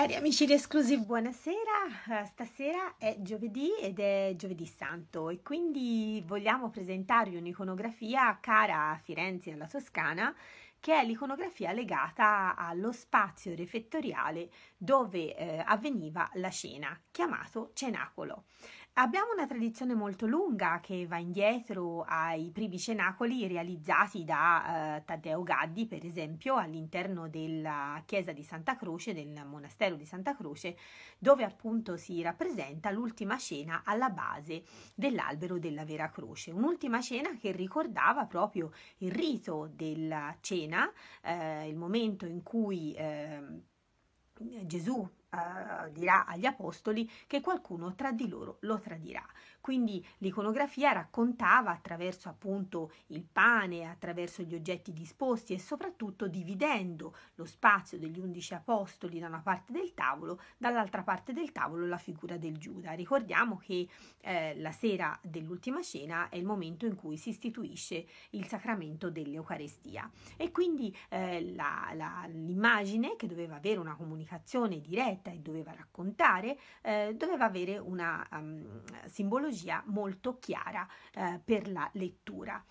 Cari amici di Esclusi, buonasera. Eh, stasera è giovedì ed è giovedì santo e quindi vogliamo presentarvi un'iconografia cara a Firenze e alla Toscana che è l'iconografia legata allo spazio refettoriale dove eh, avveniva la cena, chiamato cenacolo. Abbiamo una tradizione molto lunga che va indietro ai primi cenacoli realizzati da eh, Taddeo Gaddi, per esempio, all'interno della chiesa di Santa Croce, del monastero di Santa Croce, dove appunto si rappresenta l'ultima cena alla base dell'albero della Vera Croce. Un'ultima cena che ricordava proprio il rito della cena, eh, il momento in cui eh, Gesù eh, dirà agli apostoli che qualcuno tra di loro lo tradirà. Quindi l'iconografia raccontava attraverso appunto il pane, attraverso gli oggetti disposti e soprattutto dividendo lo spazio degli undici apostoli da una parte del tavolo, dall'altra parte del tavolo la figura del Giuda. Ricordiamo che eh, la sera dell'ultima cena è il momento in cui si istituisce il sacramento dell'Eucarestia e quindi eh, la, la, l'immagine che doveva avere una comunicazione diretta diretta e doveva raccontare, eh, doveva avere una um, simbologia molto chiara eh, per la lettura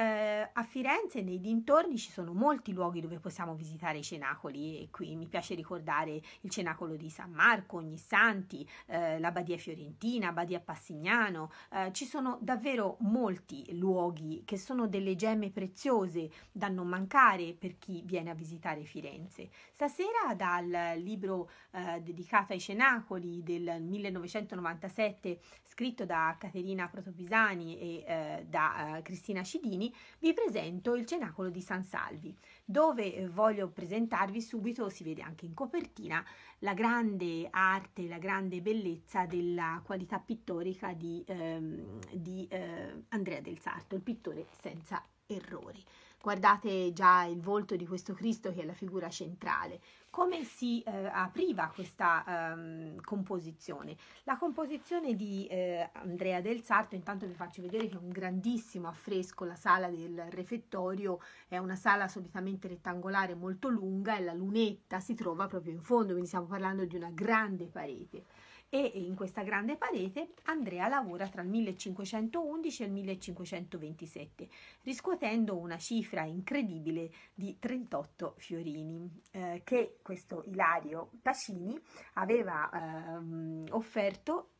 eh, a Firenze e nei dintorni ci sono molti luoghi dove possiamo visitare i cenacoli e qui mi piace ricordare il cenacolo di San Marco, Ognissanti, eh, la Badia Fiorentina, Badia Passignano, eh, ci sono davvero molti luoghi che sono delle gemme preziose da non mancare per chi viene a visitare Firenze. Stasera dal libro eh, dedicato ai cenacoli del 1997 scritto da Caterina Protopisani e eh, da eh, Cristina Cidini vi presento il Cenacolo di San Salvi, dove eh, voglio presentarvi subito, si vede anche in copertina, la grande arte, la grande bellezza della qualità pittorica di, ehm, di eh, Andrea del Sarto, il pittore senza errori. Guardate già il volto di questo Cristo che è la figura centrale. Come si eh, apriva questa um, composizione? La composizione di eh, Andrea del Sarto, intanto vi faccio vedere che è un grandissimo affresco, la sala del refettorio è una sala solitamente rettangolare molto lunga e la lunetta si trova proprio in fondo, quindi stiamo parlando di una grande parete e in questa grande parete Andrea lavora tra il 1511 e il 1527, riscuotendo una cifra incredibile di 38 fiorini eh, che questo Ilario Pacini aveva ehm, offerto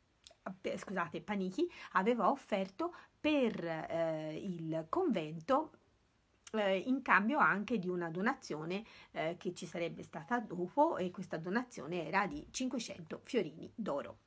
scusate, Panichi aveva offerto per eh, il convento eh, in cambio anche di una donazione eh, che ci sarebbe stata dopo e questa donazione era di 500 fiorini d'oro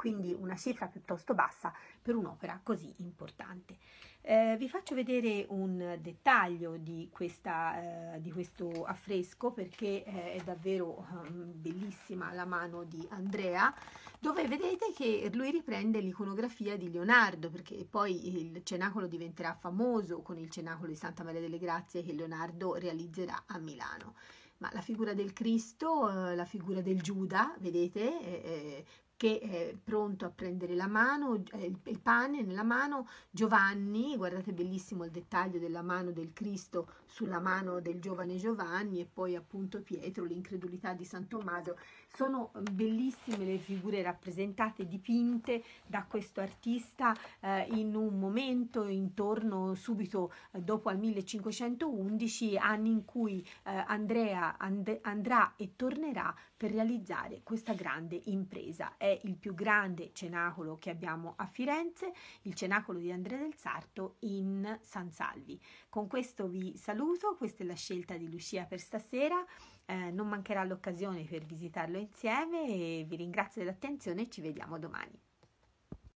quindi una cifra piuttosto bassa per un'opera così importante. Eh, vi faccio vedere un dettaglio di, questa, eh, di questo affresco perché eh, è davvero ehm, bellissima la mano di Andrea, dove vedete che lui riprende l'iconografia di Leonardo perché poi il cenacolo diventerà famoso con il cenacolo di Santa Maria delle Grazie che Leonardo realizzerà a Milano ma la figura del Cristo, eh, la figura del Giuda, vedete, eh, che è eh, pronto a prendere la mano, eh, il pane nella mano, Giovanni, guardate bellissimo il dettaglio della mano del Cristo sulla mano del giovane Giovanni e poi appunto Pietro, l'incredulità di San Tommaso, sono bellissime le figure rappresentate, dipinte da questo artista eh, in un momento intorno subito eh, dopo al 1511, anni in cui eh, Andrea and andrà e tornerà per realizzare questa grande impresa. È il più grande cenacolo che abbiamo a Firenze, il cenacolo di Andrea del Sarto in San Salvi. Con questo vi saluto, questa è la scelta di Lucia per stasera, eh, non mancherà l'occasione per visitarlo insieme e vi ringrazio dell'attenzione e ci vediamo domani.